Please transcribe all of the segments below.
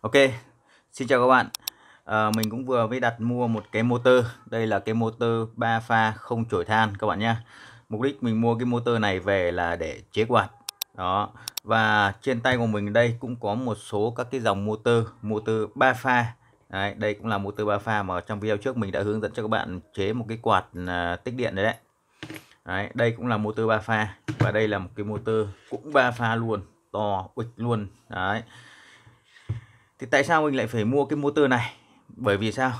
Ok, xin chào các bạn à, Mình cũng vừa mới đặt mua một cái motor Đây là cái motor 3 pha không chổi than các bạn nhé Mục đích mình mua cái motor này về là để chế quạt Đó Và trên tay của mình đây cũng có một số các cái dòng motor Motor 3 pha Đấy, đây cũng là motor 3 pha mà trong video trước mình đã hướng dẫn cho các bạn chế một cái quạt à, tích điện đấy đấy Đấy, đây cũng là motor 3 pha và đây là một cái motor cũng 3 pha luôn, to, ịch luôn. Đấy thì tại sao mình lại phải mua cái motor này bởi vì sao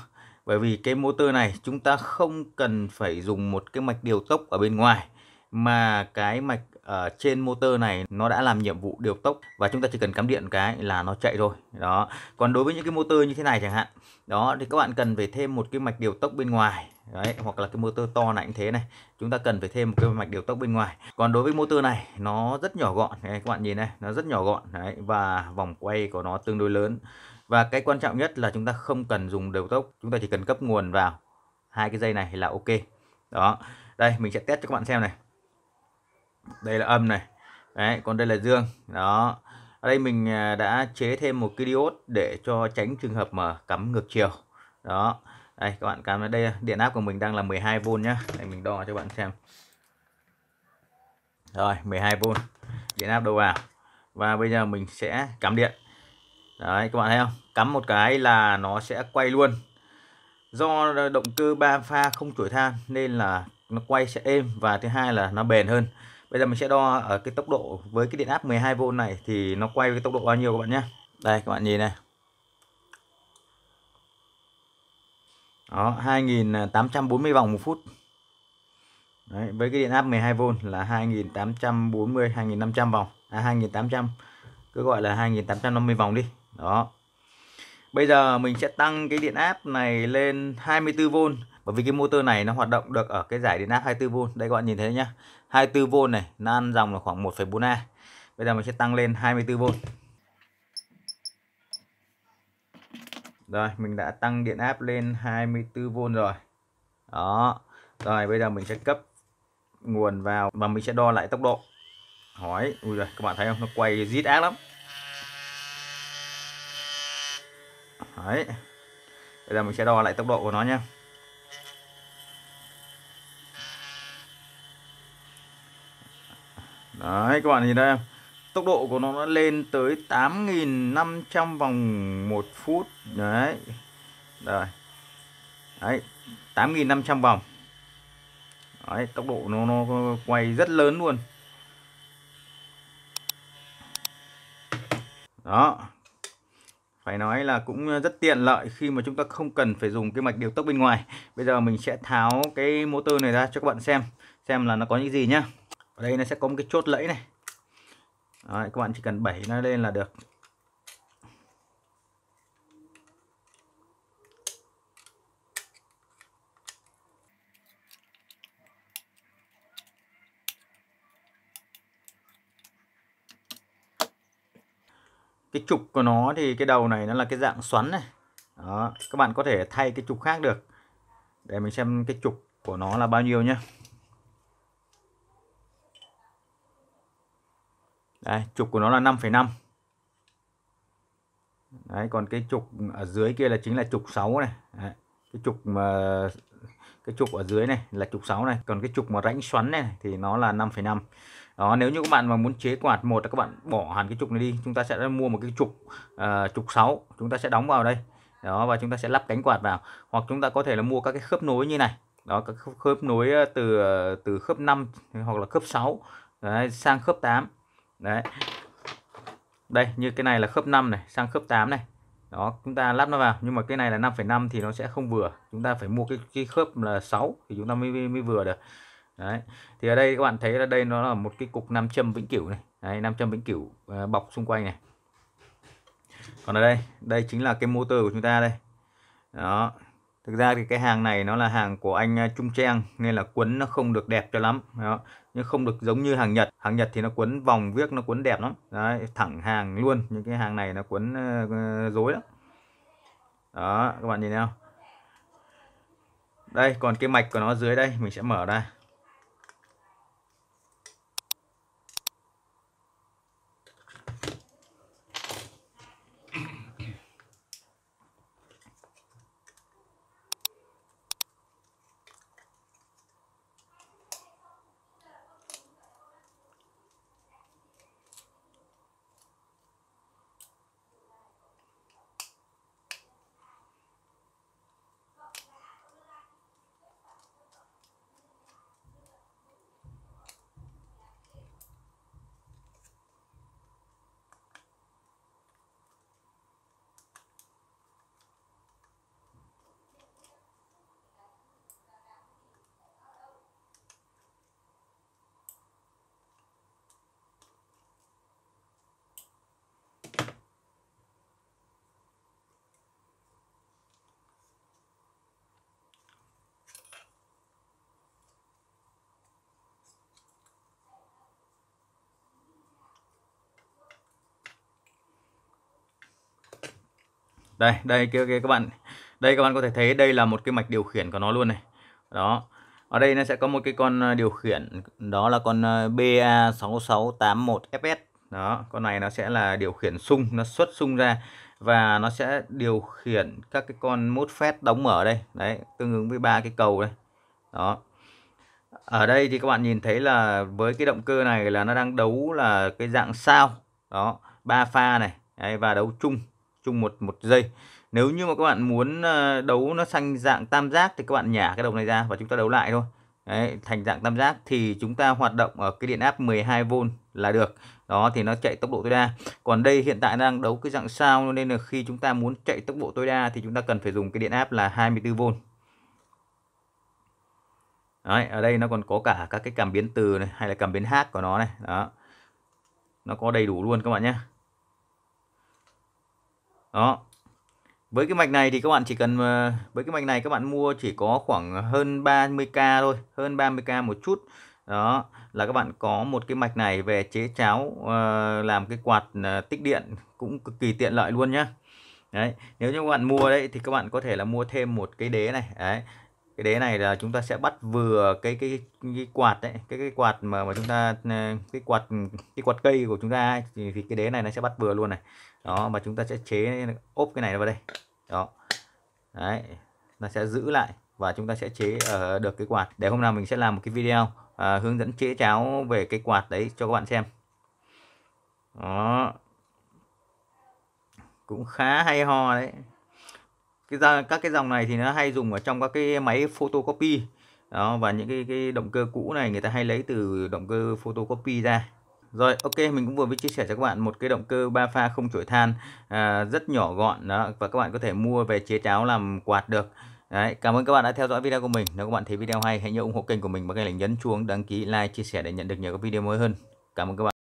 bởi vì cái motor này chúng ta không cần phải dùng một cái mạch điều tốc ở bên ngoài mà cái mạch ở ờ, trên motor này nó đã làm nhiệm vụ điều tốc và chúng ta chỉ cần cắm điện cái là nó chạy rồi đó còn đối với những cái motor như thế này chẳng hạn đó thì các bạn cần phải thêm một cái mạch điều tốc bên ngoài đấy hoặc là cái motor to này như thế này chúng ta cần phải thêm một cái mạch điều tốc bên ngoài còn đối với motor này nó rất nhỏ gọn đấy, các bạn nhìn này nó rất nhỏ gọn đấy và vòng quay của nó tương đối lớn và cái quan trọng nhất là chúng ta không cần dùng điều tốc chúng ta chỉ cần cấp nguồn vào hai cái dây này là ok đó đây mình sẽ test cho các bạn xem này đây là âm này đấy còn đây là dương đó ở đây mình à, đã chế thêm một cái diode để cho tránh trường hợp mà cắm ngược chiều đó đây các bạn cắm ở đây điện áp của mình đang là 12V nhá đây mình đo cho bạn xem rồi 12V điện áp đầu vào và bây giờ mình sẽ cắm điện đấy các bạn thấy không cắm một cái là nó sẽ quay luôn do động cơ ba pha không chuỗi than nên là nó quay sẽ êm và thứ hai là nó bền hơn bây giờ mình sẽ đo ở cái tốc độ với cái điện áp 12V này thì nó quay với tốc độ bao nhiêu các bạn nhé đây các bạn nhìn này đó 2840 vòng một phút Đấy, với cái điện áp 12V là 2840 2500 vòng à 2800 cứ gọi là 2850 vòng đi đó bây giờ mình sẽ tăng cái điện áp này lên 24V bởi vì cái motor này nó hoạt động được ở cái giải điện áp 24V đây các bạn nhìn thấy nhá 24V này nó ăn dòng là khoảng 1,4A bây giờ mình sẽ tăng lên 24V rồi mình đã tăng điện áp lên 24V rồi đó rồi bây giờ mình sẽ cấp nguồn vào và mình sẽ đo lại tốc độ hỏi ui giời, các bạn thấy không nó quay rít ác lắm đấy bây giờ mình sẽ đo lại tốc độ của nó nhé Đấy các bạn nhìn đây Tốc độ của nó đã lên tới 8.500 vòng 1 phút Đấy Rồi Đấy 8.500 vòng Đấy tốc độ nó, nó quay rất lớn luôn Đó phải nói là cũng rất tiện lợi khi mà chúng ta không cần phải dùng cái mạch điều tốc bên ngoài bây giờ mình sẽ tháo cái motor này ra cho các bạn xem xem là nó có những gì nhá ở đây nó sẽ có một cái chốt lẫy này Đấy, các bạn chỉ cần bẩy nó lên là được cái trục của nó thì cái đầu này nó là cái dạng xoắn này đó các bạn có thể thay cái trục khác được để mình xem cái trục của nó là bao nhiêu nhé Đấy, trục của nó là 5,5. Đấy, còn cái trục ở dưới kia là chính là trục 6 này. Đấy, cái trục mà cái trục ở dưới này là trục 6 này, còn cái trục mà rãnh xoắn này thì nó là 5,5. Đó, nếu như các bạn mà muốn chế quạt một là các bạn bỏ hẳn cái trục này đi, chúng ta sẽ mua một cái trục uh, trục 6, chúng ta sẽ đóng vào đây. Đó và chúng ta sẽ lắp cánh quạt vào hoặc chúng ta có thể là mua các cái khớp nối như này. Đó các khớp nối ờ, từ ờ, từ khớp 5 hoặc là khớp 6 đấy, sang khớp 8 đấy đây như cái này là khớp 5 này sang khớp 8 này đó chúng ta lắp nó vào nhưng mà cái này là 5,5 thì nó sẽ không vừa chúng ta phải mua cái, cái khớp là 6 thì chúng ta mới, mới vừa được đấy thì ở đây các bạn thấy là đây nó là một cái cục nam châm vĩnh cửu này đấy, nam châm vĩnh cửu ờ, bọc xung quanh này còn ở đây đây chính là cái motor của chúng ta đây đó Thực ra thì cái hàng này nó là hàng của anh à, Trung Trang nên là quấn nó không được đẹp cho lắm. Đó. Nhưng không được giống như hàng Nhật. Hàng Nhật thì nó quấn vòng viết nó quấn đẹp lắm. Đấy, thẳng hàng luôn. Những cái hàng này nó quấn uh, ờ, dối ờ, lắm. Đó, các bạn nhìn thấy không? Đây, còn cái mạch của nó dưới đây mình sẽ mở ra. đây đây kia kia các bạn đây các bạn có thể thấy đây là một cái mạch điều khiển của nó luôn này đó ở đây nó sẽ có một cái con ờ, điều khiển đó là con ờ, BA6681FS đó con này nó sẽ là điều khiển sung nó xuất sung ra và nó sẽ điều khiển các cái con mốt phét đóng mở đây đấy tương ứng với ba cái cầu đây đó ở đây thì các bạn nhìn thấy là với cái động cơ này là nó đang đấu là cái dạng sao đó ba pha này đấy, và đấu chung chung một một giây nếu như mà các bạn muốn ờ, đấu nó sang dạng tam giác thì các bạn nhả cái đồng này ra và chúng ta đấu lại thôi Đấy, thành dạng tam giác thì chúng ta hoạt động ở cái điện áp 12V là được đó thì nó chạy tốc độ tối đa còn đây hiện tại đang đấu cái dạng sao nên là khi chúng ta muốn chạy tốc độ tối đa thì chúng ta cần phải dùng cái điện áp là 24V Đấy, ở đây nó còn có cả các cái cảm biến từ này hay là cảm biến hát của nó này đó nó có đầy đủ luôn các bạn nhé đó với cái mạch này thì các bạn chỉ cần ờ, với cái mạch này các bạn mua chỉ có khoảng hơn 30k thôi hơn 30k một chút đó là các bạn có một cái mạch này về chế cháo ờ, làm cái quạt ờ, tích điện cũng cực kỳ tiện lợi luôn nhá đấy nếu như các bạn mua đấy thì các bạn có thể là mua thêm một cái đế này đấy cái đế này là chúng ta sẽ bắt vừa cái cái cái quạt đấy cái cái quạt mà mà chúng ta ờ, cái quạt cái quạt cây của chúng ta thì, thì cái đế này nó sẽ bắt vừa luôn này đó mà chúng ta sẽ chế ốp cái này vào đây đó đấy nó sẽ giữ lại và chúng ta sẽ chế ở uh, được cái quạt để hôm nào mình sẽ làm một cái video uh, hướng dẫn chế cháo về cái quạt đấy cho các bạn xem đó cũng khá hay ho đấy cái ra các cái dòng này thì nó hay dùng ở trong các cái máy photocopy đó và những cái, cái động cơ cũ này người ta hay lấy từ động cơ photocopy ra rồi ok mình cũng vừa mới chia sẻ cho các bạn một cái động cơ ba pha không chổi than à, rất nhỏ gọn đó và các bạn có thể mua về chế cháo làm quạt được Đấy, cảm ơn các bạn đã theo dõi video của mình. Nếu các bạn thấy video hay, hãy nhớ ủng hộ kênh của mình bằng cách là nhấn chuông, đăng ký, like, chia sẻ để nhận được nhiều các video mới hơn. Cảm ơn các bạn.